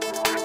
Thank you.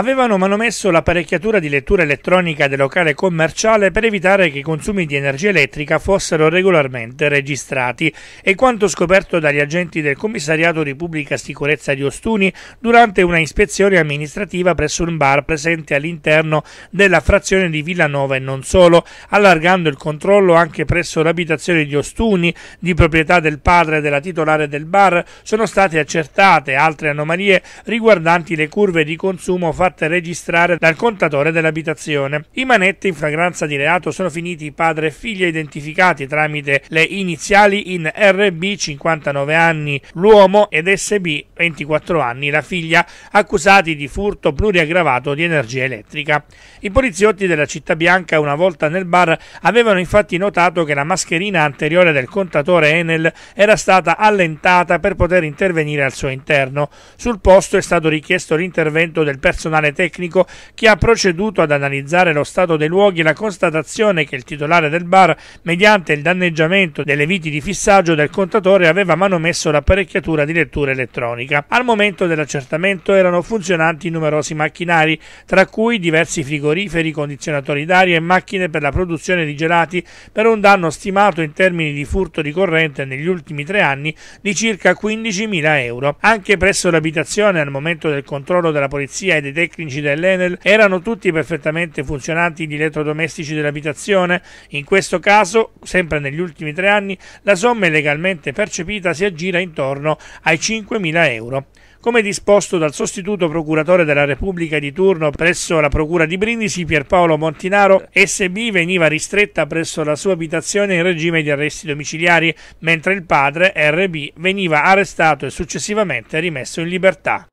avevano manomesso l'apparecchiatura di lettura elettronica del locale commerciale per evitare che i consumi di energia elettrica fossero regolarmente registrati e quanto scoperto dagli agenti del commissariato di pubblica sicurezza di Ostuni durante una ispezione amministrativa presso un bar presente all'interno della frazione di Villanova e non solo, allargando il controllo anche presso l'abitazione di Ostuni, di proprietà del padre della titolare del bar, sono state accertate altre anomalie riguardanti le curve di consumo farmaceutico fatte registrare dal contatore dell'abitazione. I manetti in fragranza di reato sono finiti padre e figlia identificati tramite le iniziali in RB 59 anni l'uomo ed SB 24 anni la figlia, accusati di furto pluriaggravato di energia elettrica. I poliziotti della città bianca una volta nel bar avevano infatti notato che la mascherina anteriore del contatore Enel era stata allentata per poter intervenire al suo interno. Sul posto è stato richiesto l'intervento del personale personale tecnico che ha proceduto ad analizzare lo stato dei luoghi e la constatazione che il titolare del bar, mediante il danneggiamento delle viti di fissaggio del contatore, aveva manomesso l'apparecchiatura di lettura elettronica. Al momento dell'accertamento erano funzionanti numerosi macchinari, tra cui diversi frigoriferi, condizionatori d'aria e macchine per la produzione di gelati, per un danno stimato in termini di furto ricorrente negli ultimi tre anni di circa 15.000 euro. Anche presso l'abitazione, al momento del controllo della polizia e dei tecnici dell'Enel erano tutti perfettamente funzionanti gli elettrodomestici dell'abitazione? In questo caso, sempre negli ultimi tre anni, la somma illegalmente percepita si aggira intorno ai 5.000 euro come disposto dal sostituto procuratore della Repubblica di turno presso la Procura di Brindisi, Pierpaolo Montinaro, SB veniva ristretta presso la sua abitazione in regime di arresti domiciliari, mentre il padre, RB, veniva arrestato e successivamente rimesso in libertà.